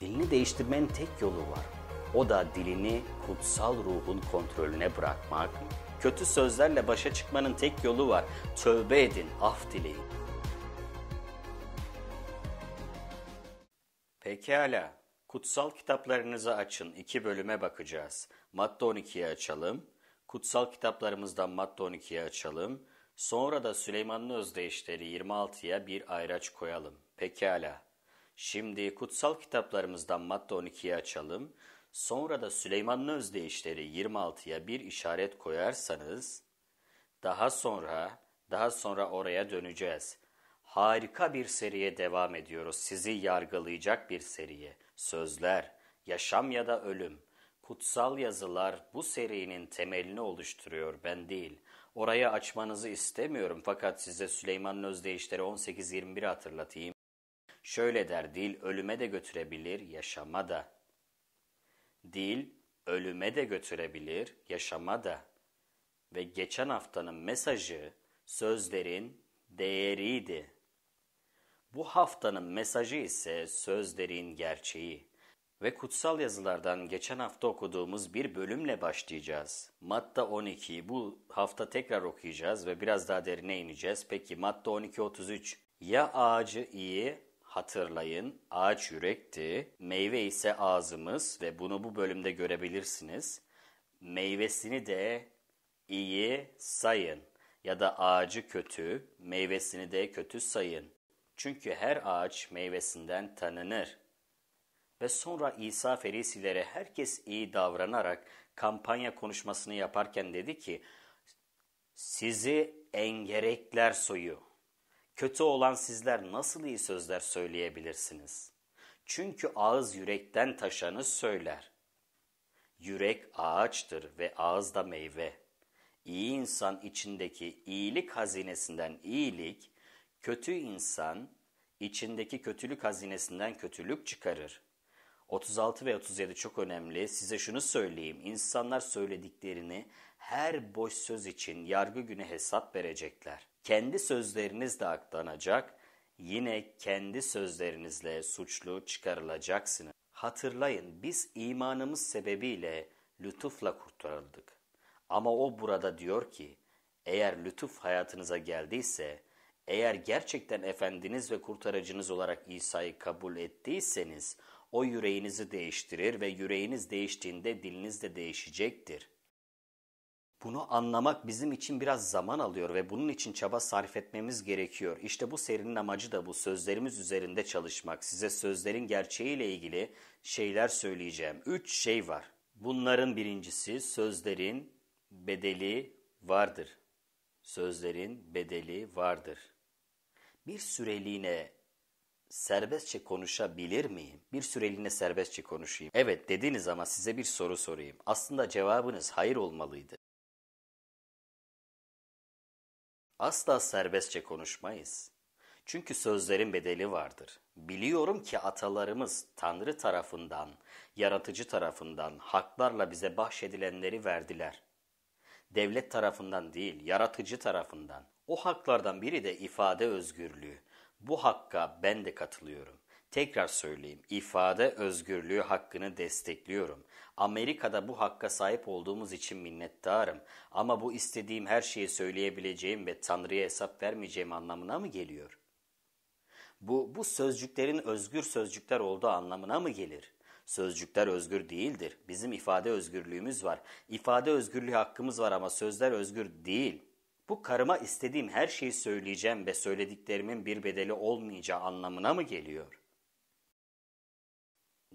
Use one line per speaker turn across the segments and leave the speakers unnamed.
Dilini değiştirmenin tek yolu var. O da dilini kutsal ruhun kontrolüne bırakmak. Kötü sözlerle başa çıkmanın tek yolu var. Tövbe edin, af dileyin. Pekala, kutsal kitaplarınızı açın. İki bölüme bakacağız. Matta 12'yi açalım. Kutsal kitaplarımızdan Matta 12'yi açalım. Sonra da Süleyman'ın özdeyişleri 26'ya bir ayraç koyalım. Pekala. Şimdi kutsal kitaplarımızdan madde 12'yi açalım. Sonra da Süleyman'ın özdeyişleri 26'ya bir işaret koyarsanız daha sonra daha sonra oraya döneceğiz. Harika bir seriye devam ediyoruz. Sizi yargılayacak bir seriye. Sözler, yaşam ya da ölüm. Kutsal yazılar bu serinin temelini oluşturuyor ben değil. Oraya açmanızı istemiyorum fakat size Süleyman'ın özdeyişleri 18-21 hatırlatayım. Şöyle der dil ölüme de götürebilir, yaşama da. Dil ölüme de götürebilir, yaşama da. Ve geçen haftanın mesajı sözlerin değeriydi. Bu haftanın mesajı ise sözlerin gerçeği. Ve kutsal yazılardan geçen hafta okuduğumuz bir bölümle başlayacağız. Matta 12'yi bu hafta tekrar okuyacağız ve biraz daha derine ineceğiz. Peki Matta 12.33 Ya ağacı iyi Hatırlayın ağaç yürekti, meyve ise ağzımız ve bunu bu bölümde görebilirsiniz. Meyvesini de iyi sayın ya da ağacı kötü, meyvesini de kötü sayın. Çünkü her ağaç meyvesinden tanınır. Ve sonra İsa Ferisilere herkes iyi davranarak kampanya konuşmasını yaparken dedi ki, sizi engerekler soyu. Kötü olan sizler nasıl iyi sözler söyleyebilirsiniz? Çünkü ağız yürekten taşanı söyler. Yürek ağaçtır ve ağız da meyve. İyi insan içindeki iyilik hazinesinden iyilik, kötü insan içindeki kötülük hazinesinden kötülük çıkarır. 36 ve 37 çok önemli. Size şunu söyleyeyim. İnsanlar söylediklerini her boş söz için yargı günü hesap verecekler kendi sözleriniz de aklanacak, yine kendi sözlerinizle suçlu çıkarılacaksınız. Hatırlayın biz imanımız sebebiyle lütufla kurtarıldık. Ama o burada diyor ki eğer lütuf hayatınıza geldiyse, eğer gerçekten efendiniz ve kurtarıcınız olarak İsa'yı kabul ettiyseniz o yüreğinizi değiştirir ve yüreğiniz değiştiğinde diliniz de değişecektir. Bunu anlamak bizim için biraz zaman alıyor ve bunun için çaba sarf etmemiz gerekiyor. İşte bu serinin amacı da bu sözlerimiz üzerinde çalışmak. Size sözlerin gerçeğiyle ilgili şeyler söyleyeceğim. Üç şey var. Bunların birincisi sözlerin bedeli vardır. Sözlerin bedeli vardır. Bir süreliğine serbestçe konuşabilir miyim? Bir süreliğine serbestçe konuşayım. Evet dediniz ama size bir soru sorayım. Aslında cevabınız hayır olmalıydı. Asla serbestçe konuşmayız. Çünkü sözlerin bedeli vardır. Biliyorum ki atalarımız Tanrı tarafından, yaratıcı tarafından haklarla bize bahşedilenleri verdiler. Devlet tarafından değil, yaratıcı tarafından. O haklardan biri de ifade özgürlüğü. Bu hakka ben de katılıyorum. Tekrar söyleyeyim, ifade özgürlüğü hakkını destekliyorum. Amerika'da bu hakka sahip olduğumuz için minnettarım ama bu istediğim her şeyi söyleyebileceğim ve Tanrı'ya hesap vermeyeceğim anlamına mı geliyor? Bu, bu sözcüklerin özgür sözcükler olduğu anlamına mı gelir? Sözcükler özgür değildir. Bizim ifade özgürlüğümüz var. İfade özgürlüğü hakkımız var ama sözler özgür değil. Bu karıma istediğim her şeyi söyleyeceğim ve söylediklerimin bir bedeli olmayacağı anlamına mı geliyor?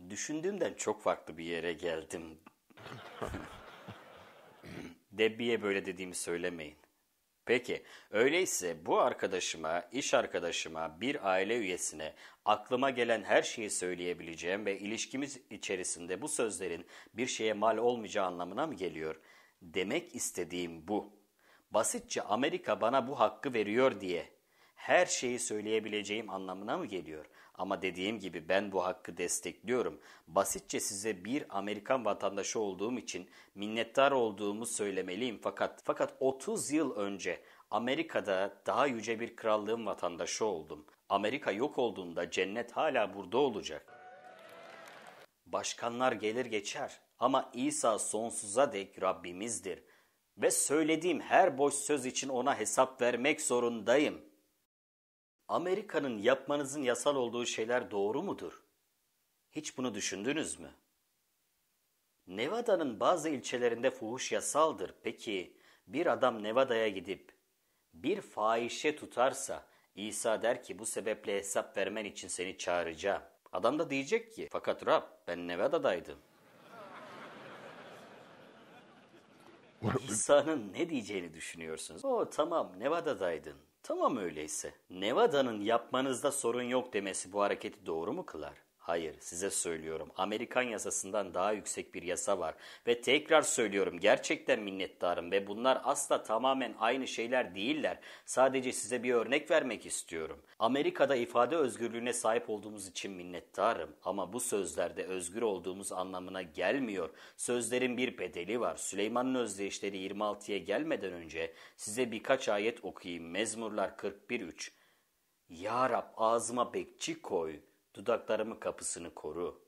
Düşündüğümden çok farklı bir yere geldim. Debbie'ye böyle dediğimi söylemeyin. Peki, öyleyse bu arkadaşıma, iş arkadaşıma, bir aile üyesine aklıma gelen her şeyi söyleyebileceğim ve ilişkimiz içerisinde bu sözlerin bir şeye mal olmayacağı anlamına mı geliyor? Demek istediğim bu. Basitçe Amerika bana bu hakkı veriyor diye her şeyi söyleyebileceğim anlamına mı geliyor? Ama dediğim gibi ben bu hakkı destekliyorum. Basitçe size bir Amerikan vatandaşı olduğum için minnettar olduğumu söylemeliyim fakat fakat 30 yıl önce Amerika'da daha yüce bir krallığın vatandaşı oldum. Amerika yok olduğunda cennet hala burada olacak. Başkanlar gelir geçer ama İsa sonsuza dek Rabbimizdir ve söylediğim her boş söz için ona hesap vermek zorundayım.'' Amerika'nın yapmanızın yasal olduğu şeyler doğru mudur? Hiç bunu düşündünüz mü? Nevada'nın bazı ilçelerinde fuhuş yasaldır. Peki bir adam Nevada'ya gidip bir fahişe tutarsa İsa der ki bu sebeple hesap vermen için seni çağıracağım. Adam da diyecek ki fakat Rab ben Nevada'daydım. İsa'nın ne diyeceğini düşünüyorsunuz? O tamam Nevada'daydın. Tamam öyleyse. Nevada'nın yapmanızda sorun yok demesi bu hareketi doğru mu kılar? Hayır, size söylüyorum. Amerikan yasasından daha yüksek bir yasa var ve tekrar söylüyorum gerçekten minnettarım ve bunlar asla tamamen aynı şeyler değiller. Sadece size bir örnek vermek istiyorum. Amerika'da ifade özgürlüğüne sahip olduğumuz için minnettarım ama bu sözlerde özgür olduğumuz anlamına gelmiyor. Sözlerin bir bedeli var. Süleyman'ın özdeyişleri 26'ya gelmeden önce size birkaç ayet okuyayım. Mezmurlar 41.3 Ya Rab ağzıma bekçi koy.'' Dudaklarımı kapısını koru.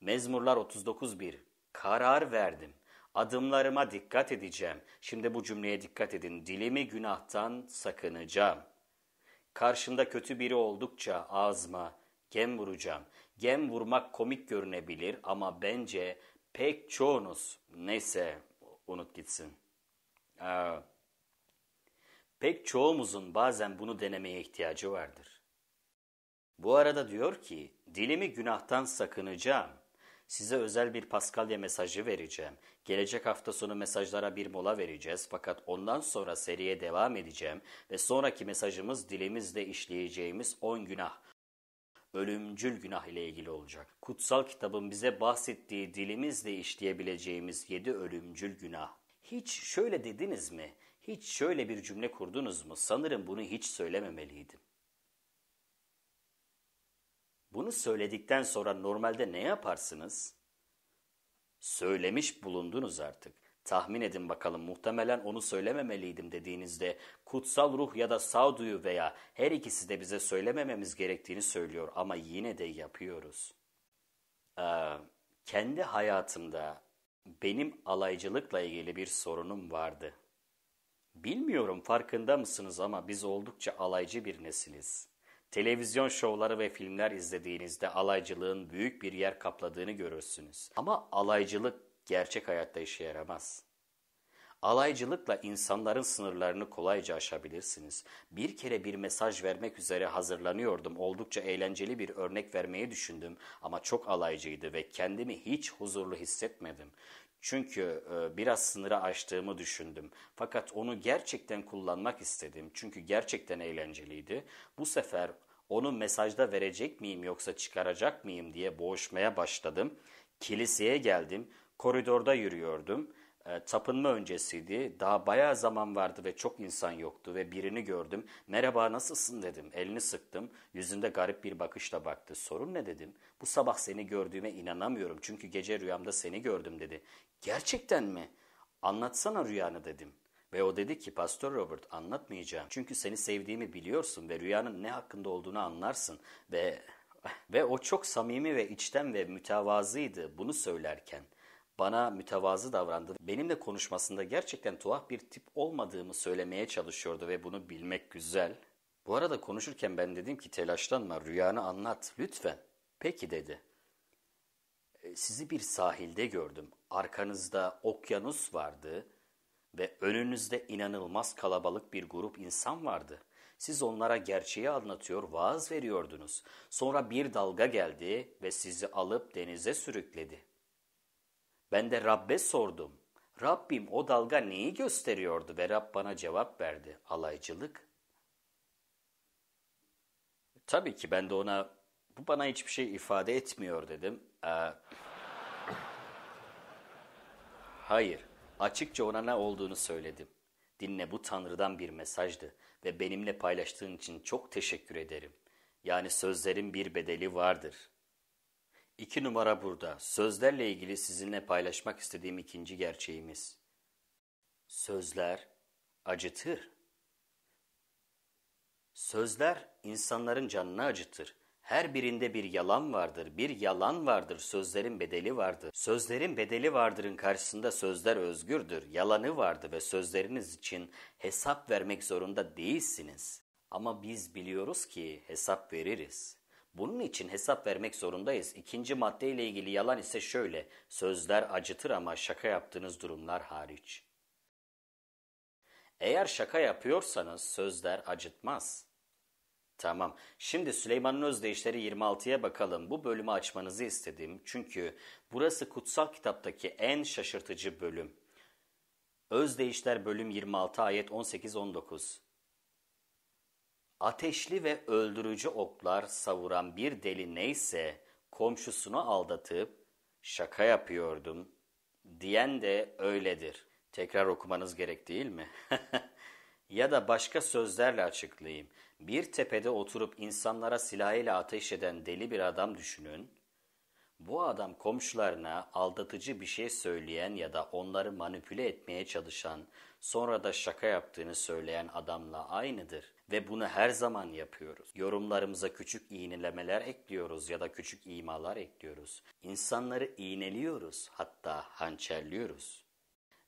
Mezmurlar 39.1 Karar verdim. Adımlarıma dikkat edeceğim. Şimdi bu cümleye dikkat edin. Dilimi günahtan sakınacağım. Karşında kötü biri oldukça ağzıma gem vuracağım. Gem vurmak komik görünebilir ama bence pek çoğunuz neyse unut gitsin. Aa, pek çoğumuzun bazen bunu denemeye ihtiyacı vardır. Bu arada diyor ki dilimi günahtan sakınacağım. Size özel bir Paskalya mesajı vereceğim. Gelecek hafta sonu mesajlara bir mola vereceğiz fakat ondan sonra seriye devam edeceğim ve sonraki mesajımız dilimizle işleyeceğimiz 10 günah. Ölümcül günah ile ilgili olacak. Kutsal kitabın bize bahsettiği dilimizle işleyebileceğimiz 7 ölümcül günah. Hiç şöyle dediniz mi? Hiç şöyle bir cümle kurdunuz mu? Sanırım bunu hiç söylememeliydim. Bunu söyledikten sonra normalde ne yaparsınız? Söylemiş bulundunuz artık. Tahmin edin bakalım muhtemelen onu söylememeliydim dediğinizde kutsal ruh ya da sağduyu veya her ikisi de bize söylemememiz gerektiğini söylüyor ama yine de yapıyoruz. Ee, kendi hayatımda benim alaycılıkla ilgili bir sorunum vardı. Bilmiyorum farkında mısınız ama biz oldukça alaycı bir nesiliz. Televizyon şovları ve filmler izlediğinizde alaycılığın büyük bir yer kapladığını görürsünüz. Ama alaycılık gerçek hayatta işe yaramaz. Alaycılıkla insanların sınırlarını kolayca aşabilirsiniz. Bir kere bir mesaj vermek üzere hazırlanıyordum. Oldukça eğlenceli bir örnek vermeyi düşündüm ama çok alaycıydı ve kendimi hiç huzurlu hissetmedim. Çünkü e, biraz sınırı aştığımı düşündüm. Fakat onu gerçekten kullanmak istedim. Çünkü gerçekten eğlenceliydi. Bu sefer onu mesajda verecek miyim yoksa çıkaracak mıyım diye boğuşmaya başladım. Kiliseye geldim. Koridorda yürüyordum. E, tapınma öncesiydi. Daha bayağı zaman vardı ve çok insan yoktu ve birini gördüm. Merhaba nasılsın dedim. Elini sıktım. Yüzünde garip bir bakışla baktı. Sorun ne dedim. Bu sabah seni gördüğüme inanamıyorum. Çünkü gece rüyamda seni gördüm dedi. Gerçekten mi? Anlatsana rüyanı dedim. Ve o dedi ki Pastor Robert anlatmayacağım. Çünkü seni sevdiğimi biliyorsun ve rüyanın ne hakkında olduğunu anlarsın. Ve ve o çok samimi ve içten ve mütevazıydı bunu söylerken bana mütevazı davrandı. Benimle konuşmasında gerçekten tuhaf bir tip olmadığımı söylemeye çalışıyordu ve bunu bilmek güzel. Bu arada konuşurken ben dedim ki telaşlanma rüyanı anlat lütfen. Peki dedi. E, sizi bir sahilde gördüm. Arkanızda okyanus vardı ve önünüzde inanılmaz kalabalık bir grup insan vardı. Siz onlara gerçeği anlatıyor, vaaz veriyordunuz. Sonra bir dalga geldi ve sizi alıp denize sürükledi. Ben de Rabbe sordum. Rabbim o dalga neyi gösteriyordu ve Rab bana cevap verdi. Alaycılık. Tabii ki ben de ona bu bana hiçbir şey ifade etmiyor dedim. Ee, hayır, açıkça ona ne olduğunu söyledim. Dinle bu Tanrı'dan bir mesajdı ve benimle paylaştığın için çok teşekkür ederim. Yani sözlerin bir bedeli vardır.'' İki numara burada. Sözlerle ilgili sizinle paylaşmak istediğim ikinci gerçeğimiz. Sözler acıtır. Sözler insanların canını acıtır. Her birinde bir yalan vardır, bir yalan vardır, sözlerin bedeli vardır. Sözlerin bedeli vardırın karşısında sözler özgürdür, yalanı vardı ve sözleriniz için hesap vermek zorunda değilsiniz. Ama biz biliyoruz ki hesap veririz. Bunun için hesap vermek zorundayız. İkinci maddeyle ilgili yalan ise şöyle. Sözler acıtır ama şaka yaptığınız durumlar hariç. Eğer şaka yapıyorsanız sözler acıtmaz. Tamam. Şimdi Süleyman'ın özdeyişleri 26'ya bakalım. Bu bölümü açmanızı istedim. Çünkü burası kutsal kitaptaki en şaşırtıcı bölüm. Özdeyişler bölüm 26 ayet 18-19. Ateşli ve öldürücü oklar savuran bir deli neyse komşusunu aldatıp şaka yapıyordum diyen de öyledir. Tekrar okumanız gerek değil mi? ya da başka sözlerle açıklayayım. Bir tepede oturup insanlara silahıyla ateş eden deli bir adam düşünün. Bu adam komşularına aldatıcı bir şey söyleyen ya da onları manipüle etmeye çalışan, sonra da şaka yaptığını söyleyen adamla aynıdır ve bunu her zaman yapıyoruz. Yorumlarımıza küçük iğnelemeler ekliyoruz ya da küçük imalar ekliyoruz. İnsanları iğneliyoruz hatta hançerliyoruz.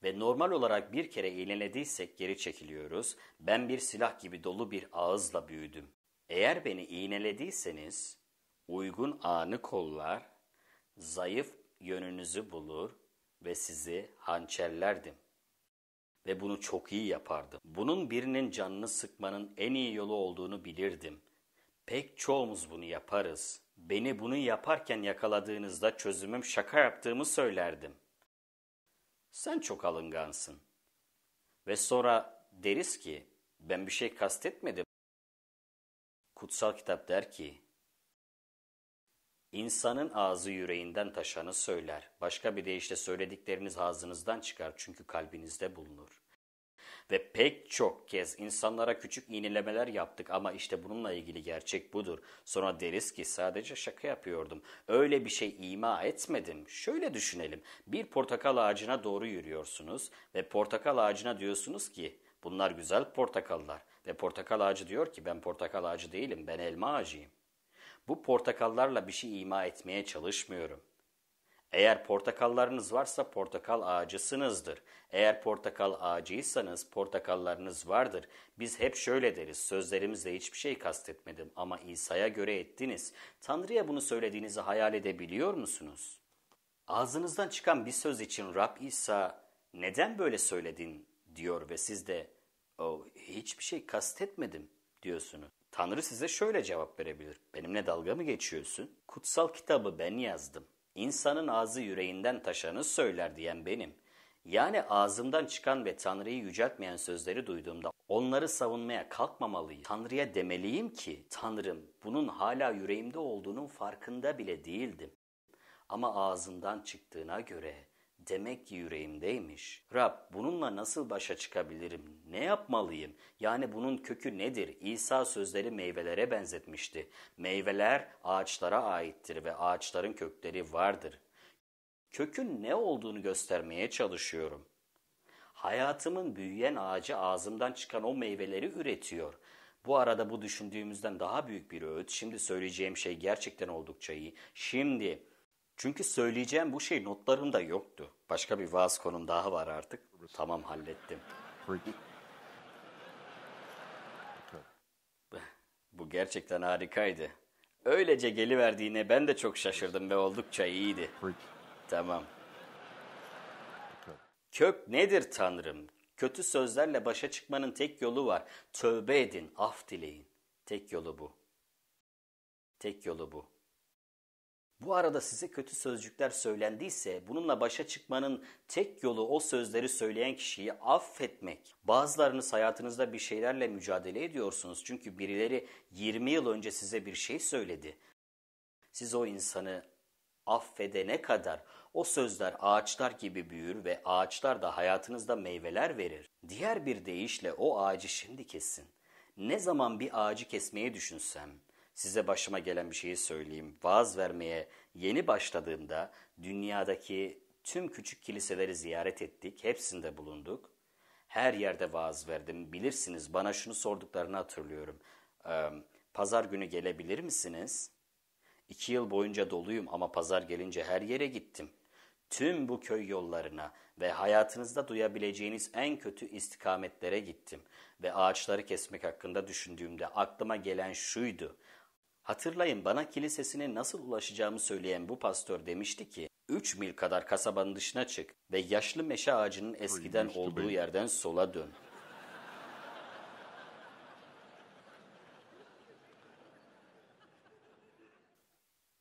Ve normal olarak bir kere iğnelediysek geri çekiliyoruz. Ben bir silah gibi dolu bir ağızla büyüdüm. Eğer beni iğnelediyseniz uygun anı kollar, zayıf yönünüzü bulur ve sizi hançerlerdim ve bunu çok iyi yapardım. Bunun birinin canını sıkmanın en iyi yolu olduğunu bilirdim. Pek çoğumuz bunu yaparız. Beni bunu yaparken yakaladığınızda çözümüm şaka yaptığımı söylerdim. Sen çok alıngansın. Ve sonra deriz ki ben bir şey kastetmedim. Kutsal kitap der ki İnsanın ağzı yüreğinden taşanı söyler. Başka bir deyişle söyledikleriniz ağzınızdan çıkar çünkü kalbinizde bulunur. Ve pek çok kez insanlara küçük iğnelemeler yaptık ama işte bununla ilgili gerçek budur. Sonra deriz ki sadece şaka yapıyordum. Öyle bir şey ima etmedim. Şöyle düşünelim. Bir portakal ağacına doğru yürüyorsunuz ve portakal ağacına diyorsunuz ki bunlar güzel portakallar. Ve portakal ağacı diyor ki ben portakal ağacı değilim ben elma ağacıyım. Bu portakallarla bir şey ima etmeye çalışmıyorum. Eğer portakallarınız varsa portakal ağacısınızdır. Eğer portakal ağacıysanız portakallarınız vardır. Biz hep şöyle deriz. Sözlerimizle hiçbir şey kastetmedim ama İsa'ya göre ettiniz. Tanrı'ya bunu söylediğinizi hayal edebiliyor musunuz? Ağzınızdan çıkan bir söz için Rab İsa neden böyle söyledin diyor ve siz de o oh, hiçbir şey kastetmedim diyorsunuz. Tanrı size şöyle cevap verebilir. Benimle dalga mı geçiyorsun? Kutsal kitabı ben yazdım. İnsanın ağzı yüreğinden taşanı söyler diyen benim. Yani ağzımdan çıkan ve Tanrı'yı yüceltmeyen sözleri duyduğumda onları savunmaya kalkmamalıyım. Tanrı'ya demeliyim ki Tanrım bunun hala yüreğimde olduğunun farkında bile değildim. Ama ağzımdan çıktığına göre Demek ki yüreğimdeymiş. Rab bununla nasıl başa çıkabilirim? Ne yapmalıyım? Yani bunun kökü nedir? İsa sözleri meyvelere benzetmişti. Meyveler ağaçlara aittir ve ağaçların kökleri vardır. Kökün ne olduğunu göstermeye çalışıyorum. Hayatımın büyüyen ağacı ağzımdan çıkan o meyveleri üretiyor. Bu arada bu düşündüğümüzden daha büyük bir öğüt. Şimdi söyleyeceğim şey gerçekten oldukça iyi. Şimdi çünkü söyleyeceğim bu şey notlarımda yoktu. Başka bir vaaz konum daha var artık. Tamam hallettim. bu gerçekten harikaydı. Öylece geliverdiğine ben de çok şaşırdım ve oldukça iyiydi. Tamam. Kök nedir tanrım? Kötü sözlerle başa çıkmanın tek yolu var. Tövbe edin, af dileyin. Tek yolu bu. Tek yolu bu. Bu arada size kötü sözcükler söylendiyse bununla başa çıkmanın tek yolu o sözleri söyleyen kişiyi affetmek. Bazılarınız hayatınızda bir şeylerle mücadele ediyorsunuz çünkü birileri 20 yıl önce size bir şey söyledi. Siz o insanı affedene kadar o sözler ağaçlar gibi büyür ve ağaçlar da hayatınızda meyveler verir. Diğer bir deyişle o ağacı şimdi kesin. Ne zaman bir ağacı kesmeyi düşünsem Size başıma gelen bir şeyi söyleyeyim. Vaaz vermeye yeni başladığımda dünyadaki tüm küçük kiliseleri ziyaret ettik. Hepsinde bulunduk. Her yerde vaaz verdim. Bilirsiniz bana şunu sorduklarını hatırlıyorum. Ee, pazar günü gelebilir misiniz? İki yıl boyunca doluyum ama pazar gelince her yere gittim. Tüm bu köy yollarına ve hayatınızda duyabileceğiniz en kötü istikametlere gittim ve ağaçları kesmek hakkında düşündüğümde aklıma gelen şuydu. Hatırlayın bana kilisesine nasıl ulaşacağımı söyleyen bu pastör demişti ki 3 mil kadar kasabanın dışına çık ve yaşlı meşe ağacının eskiden olduğu yerden sola dön.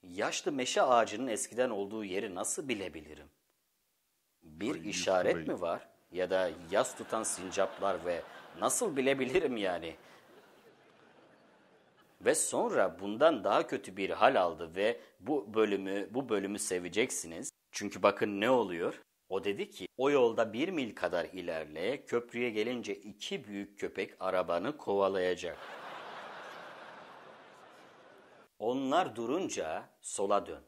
Yaşlı meşe ağacının eskiden olduğu yeri nasıl bilebilirim? Bir işaret mi var? Ya da yas tutan sincaplar ve nasıl bilebilirim yani? ve sonra bundan daha kötü bir hal aldı ve bu bölümü bu bölümü seveceksiniz. Çünkü bakın ne oluyor? O dedi ki o yolda bir mil kadar ilerle köprüye gelince iki büyük köpek arabanı kovalayacak. Onlar durunca sola dön.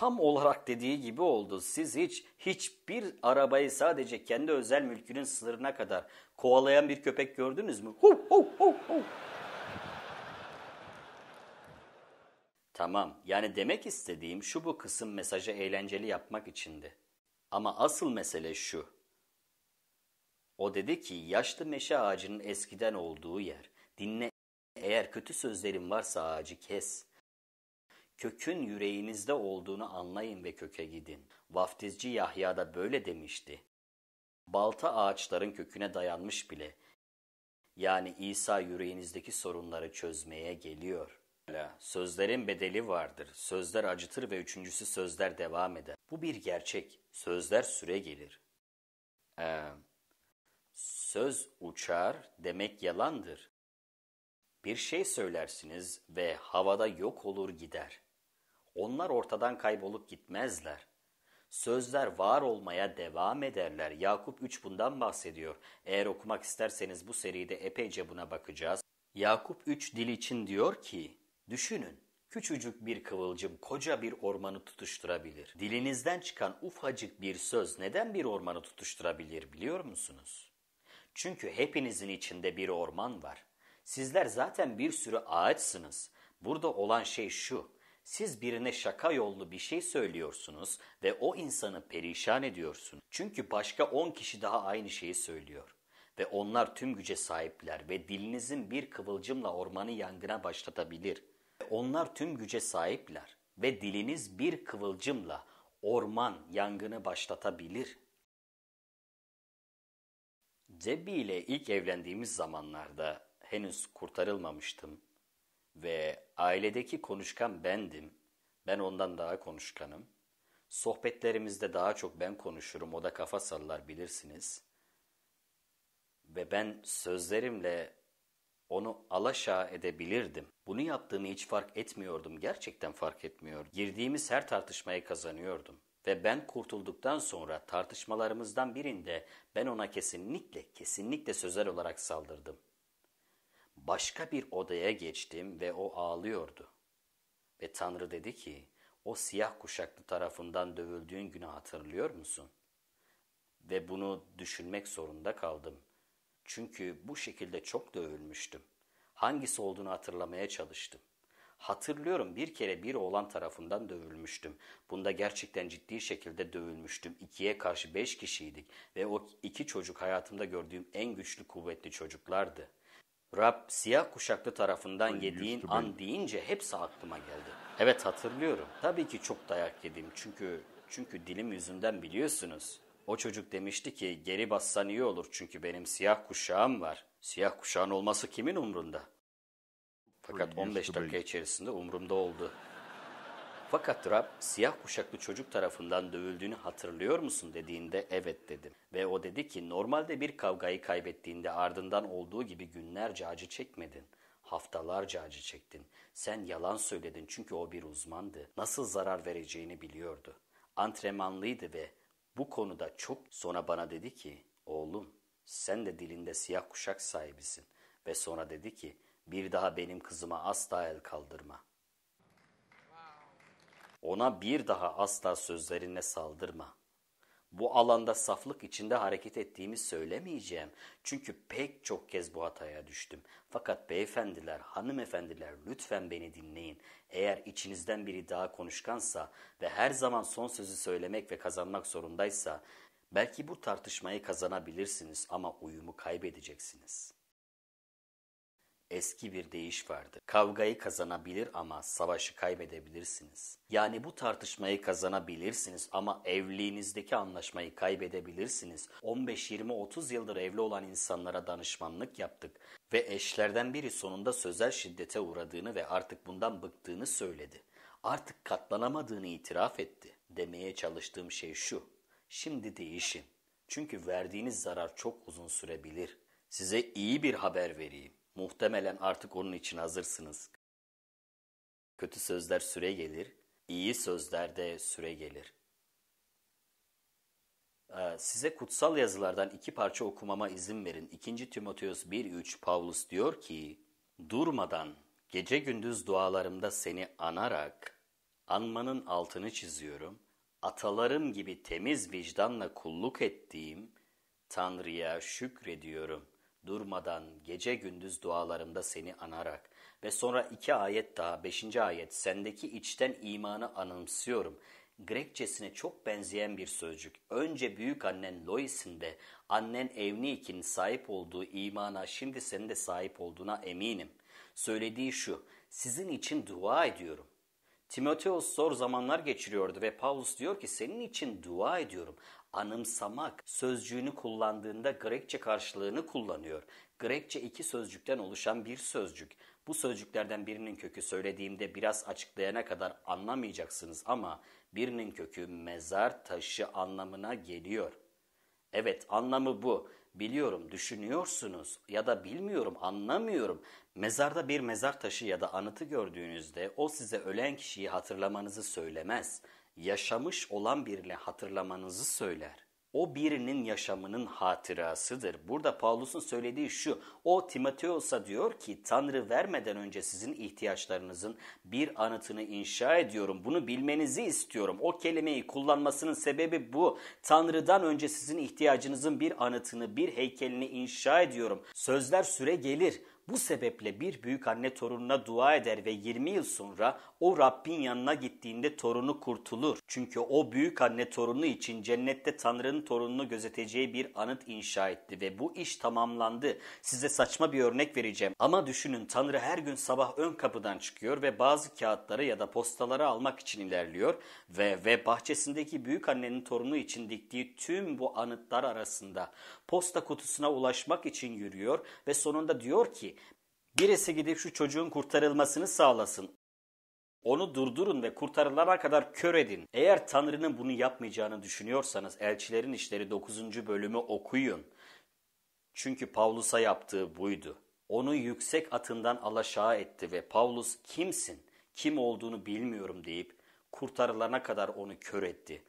tam olarak dediği gibi oldu. Siz hiç hiçbir arabayı sadece kendi özel mülkünün sınırına kadar kovalayan bir köpek gördünüz mü? Hu hu hu hu. Tamam yani demek istediğim şu bu kısım mesajı eğlenceli yapmak içindi. Ama asıl mesele şu. O dedi ki yaşlı meşe ağacının eskiden olduğu yer. Dinle eğer kötü sözlerin varsa ağacı kes.'' Kökün yüreğinizde olduğunu anlayın ve köke gidin. Vaftizci Yahya da böyle demişti. Balta ağaçların köküne dayanmış bile. Yani İsa yüreğinizdeki sorunları çözmeye geliyor. Sözlerin bedeli vardır. Sözler acıtır ve üçüncüsü sözler devam eder. Bu bir gerçek. Sözler süre gelir. Ee, söz uçar demek yalandır. Bir şey söylersiniz ve havada yok olur gider.'' Onlar ortadan kaybolup gitmezler. Sözler var olmaya devam ederler. Yakup 3 bundan bahsediyor. Eğer okumak isterseniz bu seride epeyce buna bakacağız. Yakup 3 dil için diyor ki, düşünün küçücük bir kıvılcım koca bir ormanı tutuşturabilir. Dilinizden çıkan ufacık bir söz neden bir ormanı tutuşturabilir biliyor musunuz? Çünkü hepinizin içinde bir orman var. Sizler zaten bir sürü ağaçsınız. Burada olan şey şu, siz birine şaka yollu bir şey söylüyorsunuz ve o insanı perişan ediyorsun. Çünkü başka 10 kişi daha aynı şeyi söylüyor. Ve onlar tüm güce sahipler ve dilinizin bir kıvılcımla ormanı yangına başlatabilir. Onlar tüm güce sahipler ve diliniz bir kıvılcımla orman yangını başlatabilir. Debbie ile ilk evlendiğimiz zamanlarda henüz kurtarılmamıştım ve ailedeki konuşkan bendim. Ben ondan daha konuşkanım. Sohbetlerimizde daha çok ben konuşurum, o da kafa sallar bilirsiniz. Ve ben sözlerimle onu alaşağı edebilirdim. Bunu yaptığımı hiç fark etmiyordum, gerçekten fark etmiyordum. Girdiğimiz her tartışmayı kazanıyordum. Ve ben kurtulduktan sonra tartışmalarımızdan birinde ben ona kesinlikle, kesinlikle sözler olarak saldırdım. Başka bir odaya geçtim ve o ağlıyordu. Ve Tanrı dedi ki, o siyah kuşaklı tarafından dövüldüğün günü hatırlıyor musun? Ve bunu düşünmek zorunda kaldım. Çünkü bu şekilde çok dövülmüştüm. Hangisi olduğunu hatırlamaya çalıştım. Hatırlıyorum bir kere bir oğlan tarafından dövülmüştüm. Bunda gerçekten ciddi şekilde dövülmüştüm. İkiye karşı beş kişiydik ve o iki çocuk hayatımda gördüğüm en güçlü kuvvetli çocuklardı. Rab siyah kuşaklı tarafından Ay, yediğin an be. deyince hepsi aklıma geldi. Evet hatırlıyorum. Tabii ki çok dayak yedim çünkü çünkü dilim yüzünden biliyorsunuz. O çocuk demişti ki geri bassan iyi olur çünkü benim siyah kuşağım var. Siyah kuşağın olması kimin umrunda? Fakat 15 dakika içerisinde umrumda oldu. Fakat Rab siyah kuşaklı çocuk tarafından dövüldüğünü hatırlıyor musun dediğinde evet dedim. Ve o dedi ki normalde bir kavgayı kaybettiğinde ardından olduğu gibi günlerce acı çekmedin. Haftalarca acı çektin. Sen yalan söyledin çünkü o bir uzmandı. Nasıl zarar vereceğini biliyordu. Antrenmanlıydı ve bu konuda çok sonra bana dedi ki oğlum sen de dilinde siyah kuşak sahibisin. Ve sonra dedi ki bir daha benim kızıma asla el kaldırma.'' Ona bir daha asla sözlerinle saldırma. Bu alanda saflık içinde hareket ettiğimi söylemeyeceğim. Çünkü pek çok kez bu hataya düştüm. Fakat beyefendiler, hanımefendiler lütfen beni dinleyin. Eğer içinizden biri daha konuşkansa ve her zaman son sözü söylemek ve kazanmak zorundaysa belki bu tartışmayı kazanabilirsiniz ama uyumu kaybedeceksiniz.'' Eski bir deyiş vardı. Kavgayı kazanabilir ama savaşı kaybedebilirsiniz. Yani bu tartışmayı kazanabilirsiniz ama evliliğinizdeki anlaşmayı kaybedebilirsiniz. 15, 20, 30 yıldır evli olan insanlara danışmanlık yaptık ve eşlerden biri sonunda sözel şiddete uğradığını ve artık bundan bıktığını söyledi. Artık katlanamadığını itiraf etti. Demeye çalıştığım şey şu. Şimdi değişin. Çünkü verdiğiniz zarar çok uzun sürebilir. Size iyi bir haber vereyim. Muhtemelen artık onun için hazırsınız. Kötü sözler süre gelir, iyi sözler de süre gelir. Ee, size kutsal yazılardan iki parça okumama izin verin. 2. Timoteos 1.3 Pavlus diyor ki, Durmadan gece gündüz dualarımda seni anarak anmanın altını çiziyorum. Atalarım gibi temiz vicdanla kulluk ettiğim Tanrı'ya şükrediyorum durmadan gece gündüz dualarımda seni anarak ve sonra iki ayet daha beşinci ayet sendeki içten imanı anımsıyorum. Grekçesine çok benzeyen bir sözcük. Önce büyük annen Lois'in de annen Evnik'in sahip olduğu imana şimdi senin de sahip olduğuna eminim. Söylediği şu, sizin için dua ediyorum. Timoteos zor zamanlar geçiriyordu ve Paulus diyor ki senin için dua ediyorum anımsamak sözcüğünü kullandığında Grekçe karşılığını kullanıyor. Grekçe iki sözcükten oluşan bir sözcük. Bu sözcüklerden birinin kökü söylediğimde biraz açıklayana kadar anlamayacaksınız ama birinin kökü mezar taşı anlamına geliyor. Evet anlamı bu. Biliyorum düşünüyorsunuz ya da bilmiyorum anlamıyorum. Mezarda bir mezar taşı ya da anıtı gördüğünüzde o size ölen kişiyi hatırlamanızı söylemez.'' yaşamış olan birine hatırlamanızı söyler. O birinin yaşamının hatırasıdır. Burada Paulus'un söylediği şu. O Timoteos'a diyor ki Tanrı vermeden önce sizin ihtiyaçlarınızın bir anıtını inşa ediyorum. Bunu bilmenizi istiyorum. O kelimeyi kullanmasının sebebi bu. Tanrı'dan önce sizin ihtiyacınızın bir anıtını, bir heykelini inşa ediyorum. Sözler süre gelir. Bu sebeple bir büyük anne torununa dua eder ve 20 yıl sonra o Rabbin yanına gittiğinde torunu kurtulur. Çünkü o büyük anne torunu için cennette Tanrı'nın torununu gözeteceği bir anıt inşa etti ve bu iş tamamlandı. Size saçma bir örnek vereceğim ama düşünün Tanrı her gün sabah ön kapıdan çıkıyor ve bazı kağıtları ya da postaları almak için ilerliyor ve ve bahçesindeki büyük annenin torunu için diktiği tüm bu anıtlar arasında posta kutusuna ulaşmak için yürüyor ve sonunda diyor ki Birisi gidip şu çocuğun kurtarılmasını sağlasın. Onu durdurun ve kurtarılana kadar kör edin. Eğer Tanrı'nın bunu yapmayacağını düşünüyorsanız Elçilerin İşleri 9. bölümü okuyun. Çünkü Pavlus'a yaptığı buydu. Onu yüksek atından alaşağı etti ve Pavlus kimsin, kim olduğunu bilmiyorum deyip kurtarılana kadar onu kör etti.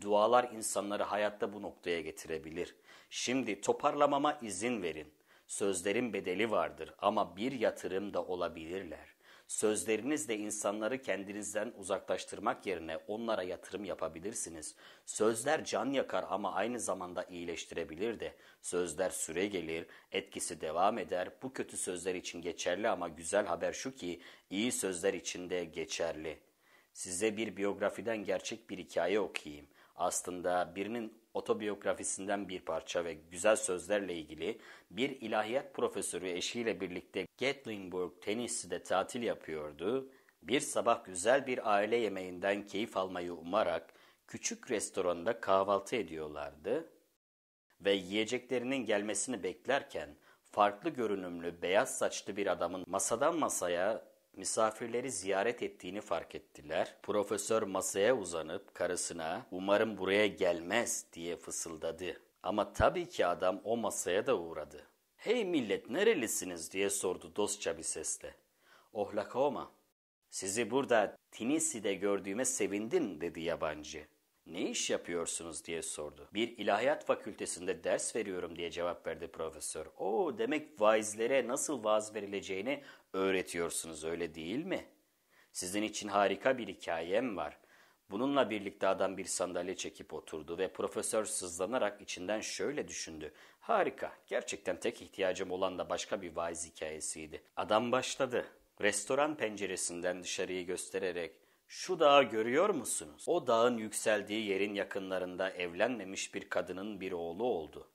Dualar insanları hayatta bu noktaya getirebilir. Şimdi toparlamama izin verin. Sözlerin bedeli vardır ama bir yatırım da olabilirler. Sözlerinizle insanları kendinizden uzaklaştırmak yerine onlara yatırım yapabilirsiniz. Sözler can yakar ama aynı zamanda iyileştirebilir de. Sözler süre gelir, etkisi devam eder. Bu kötü sözler için geçerli ama güzel haber şu ki iyi sözler için de geçerli. Size bir biyografiden gerçek bir hikaye okuyayım. Aslında birinin otobiyografisinden bir parça ve güzel sözlerle ilgili bir ilahiyat profesörü eşiyle birlikte Gatlinburg, Tennessee'de tatil yapıyordu. Bir sabah güzel bir aile yemeğinden keyif almayı umarak küçük restoranda kahvaltı ediyorlardı ve yiyeceklerinin gelmesini beklerken farklı görünümlü beyaz saçlı bir adamın masadan masaya Misafirleri ziyaret ettiğini fark ettiler. Profesör masaya uzanıp karısına "Umarım buraya gelmez." diye fısıldadı. Ama tabii ki adam o masaya da uğradı. "Hey millet, nerelisiniz?" diye sordu dostça bir sesle. "Oklahoma." "Sizi burada Tennessee'de gördüğüme sevindim." dedi yabancı ne iş yapıyorsunuz diye sordu. Bir ilahiyat fakültesinde ders veriyorum diye cevap verdi profesör. O demek vaizlere nasıl vaaz verileceğini öğretiyorsunuz öyle değil mi? Sizin için harika bir hikayem var. Bununla birlikte adam bir sandalye çekip oturdu ve profesör sızlanarak içinden şöyle düşündü. Harika, gerçekten tek ihtiyacım olan da başka bir vaiz hikayesiydi. Adam başladı. Restoran penceresinden dışarıyı göstererek şu dağı görüyor musunuz? O dağın yükseldiği yerin yakınlarında evlenmemiş bir kadının bir oğlu oldu.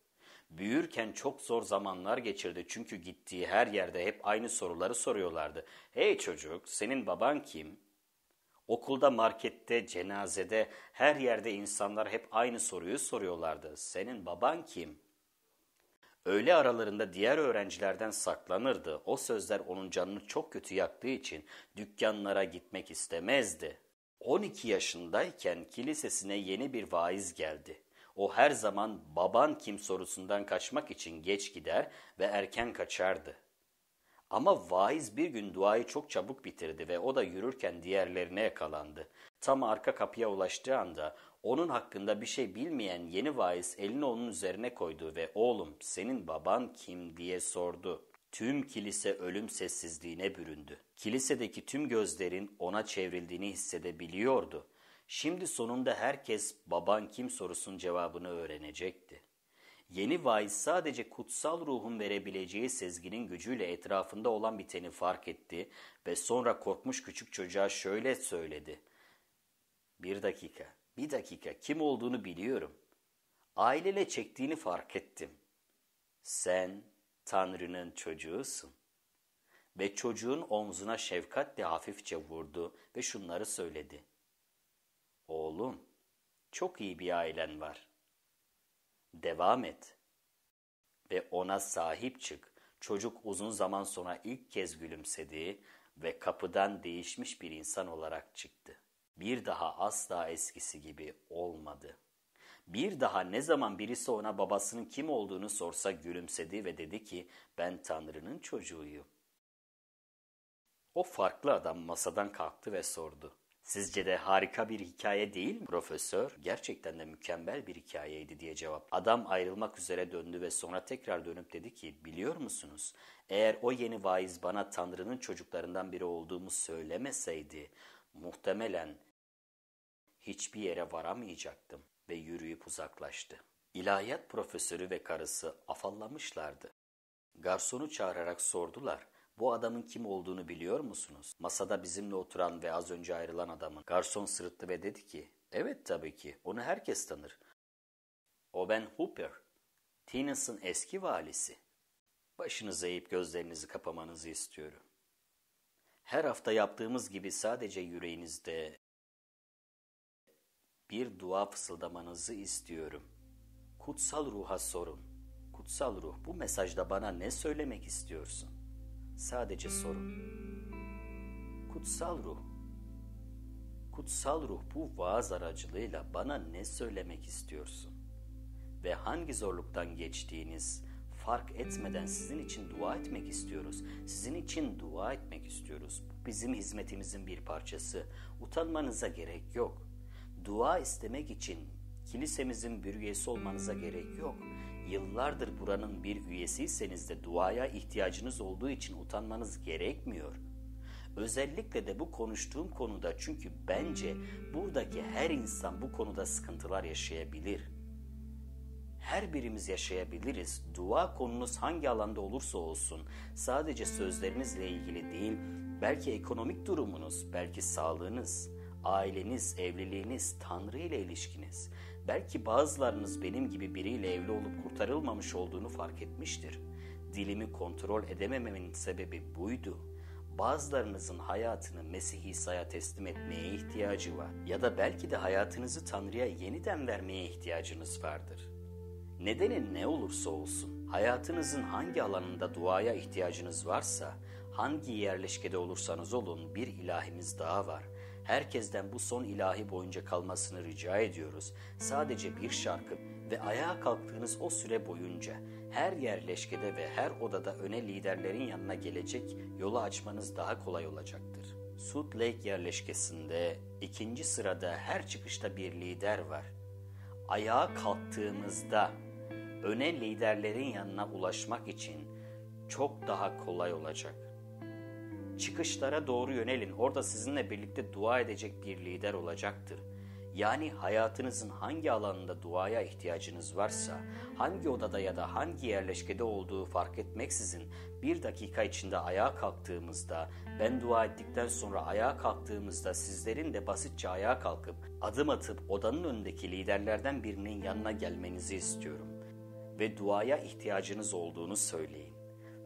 Büyürken çok zor zamanlar geçirdi çünkü gittiği her yerde hep aynı soruları soruyorlardı. Hey çocuk, senin baban kim? Okulda, markette, cenazede, her yerde insanlar hep aynı soruyu soruyorlardı. Senin baban kim?'' Öğle aralarında diğer öğrencilerden saklanırdı. O sözler onun canını çok kötü yaktığı için dükkanlara gitmek istemezdi. 12 yaşındayken kilisesine yeni bir vaiz geldi. O her zaman baban kim sorusundan kaçmak için geç gider ve erken kaçardı. Ama vaiz bir gün duayı çok çabuk bitirdi ve o da yürürken diğerlerine yakalandı. Tam arka kapıya ulaştığı anda onun hakkında bir şey bilmeyen yeni vaiz elini onun üzerine koydu ve oğlum senin baban kim diye sordu. Tüm kilise ölüm sessizliğine büründü. Kilisedeki tüm gözlerin ona çevrildiğini hissedebiliyordu. Şimdi sonunda herkes baban kim sorusunun cevabını öğrenecekti. Yeni vaiz sadece kutsal ruhun verebileceği sezginin gücüyle etrafında olan biteni fark etti ve sonra korkmuş küçük çocuğa şöyle söyledi. Bir dakika, bir dakika kim olduğunu biliyorum. Ailele çektiğini fark ettim. Sen Tanrı'nın çocuğusun. Ve çocuğun omzuna şefkatle hafifçe vurdu ve şunları söyledi. Oğlum, çok iyi bir ailen var.'' Devam et. Ve ona sahip çık. Çocuk uzun zaman sonra ilk kez gülümsedi ve kapıdan değişmiş bir insan olarak çıktı. Bir daha asla eskisi gibi olmadı. Bir daha ne zaman birisi ona babasının kim olduğunu sorsa gülümsedi ve dedi ki ben Tanrı'nın çocuğuyum. O farklı adam masadan kalktı ve sordu. Sizce de harika bir hikaye değil mi profesör? Gerçekten de mükemmel bir hikayeydi diye cevap. Adam ayrılmak üzere döndü ve sonra tekrar dönüp dedi ki biliyor musunuz? Eğer o yeni vaiz bana Tanrı'nın çocuklarından biri olduğumu söylemeseydi muhtemelen hiçbir yere varamayacaktım ve yürüyüp uzaklaştı. İlahiyat profesörü ve karısı afallamışlardı. Garsonu çağırarak sordular. Bu adamın kim olduğunu biliyor musunuz? Masada bizimle oturan ve az önce ayrılan adamın. Garson sırıttı ve dedi ki, evet tabii ki, onu herkes tanır. O ben Hooper, Tenness'ın eski valisi. Başınızı eğip gözlerinizi kapamanızı istiyorum. Her hafta yaptığımız gibi sadece yüreğinizde bir dua fısıldamanızı istiyorum. Kutsal ruha sorun. Kutsal ruh bu mesajda bana ne söylemek istiyorsun? Sadece sorun. Kutsal ruh. Kutsal ruh bu vaaz aracılığıyla bana ne söylemek istiyorsun? Ve hangi zorluktan geçtiğiniz fark etmeden sizin için dua etmek istiyoruz. Sizin için dua etmek istiyoruz. Bu bizim hizmetimizin bir parçası. Utanmanıza gerek yok. Dua istemek için kilisemizin bir üyesi olmanıza gerek yok yıllardır buranın bir üyesiyseniz de duaya ihtiyacınız olduğu için utanmanız gerekmiyor. Özellikle de bu konuştuğum konuda çünkü bence buradaki her insan bu konuda sıkıntılar yaşayabilir. Her birimiz yaşayabiliriz. Dua konunuz hangi alanda olursa olsun sadece sözlerinizle ilgili değil, belki ekonomik durumunuz, belki sağlığınız, aileniz, evliliğiniz, Tanrı ile ilişkiniz Belki bazılarınız benim gibi biriyle evli olup kurtarılmamış olduğunu fark etmiştir. Dilimi kontrol edemememin sebebi buydu. Bazılarınızın hayatını Mesih İsa'ya teslim etmeye ihtiyacı var ya da belki de hayatınızı Tanrı'ya yeniden vermeye ihtiyacınız vardır. Nedeni ne olursa olsun, hayatınızın hangi alanında duaya ihtiyacınız varsa, hangi yerleşkede olursanız olun bir ilahimiz daha var. Herkesten bu son ilahi boyunca kalmasını rica ediyoruz. Sadece bir şarkı ve ayağa kalktığınız o süre boyunca her yerleşkede ve her odada öne liderlerin yanına gelecek yolu açmanız daha kolay olacaktır. Sud Lake yerleşkesinde ikinci sırada her çıkışta bir lider var. Ayağa kalktığımızda öne liderlerin yanına ulaşmak için çok daha kolay olacak çıkışlara doğru yönelin. Orada sizinle birlikte dua edecek bir lider olacaktır. Yani hayatınızın hangi alanında duaya ihtiyacınız varsa, hangi odada ya da hangi yerleşkede olduğu fark etmeksizin bir dakika içinde ayağa kalktığımızda, ben dua ettikten sonra ayağa kalktığımızda sizlerin de basitçe ayağa kalkıp adım atıp odanın önündeki liderlerden birinin yanına gelmenizi istiyorum ve duaya ihtiyacınız olduğunu söyleyin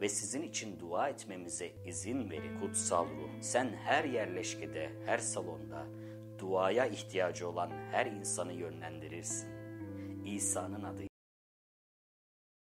ve sizin için dua etmemize izin veri kutsal ruh. Sen her yerleşkede, her salonda duaya ihtiyacı olan her insanı yönlendirirsin. İsa'nın adı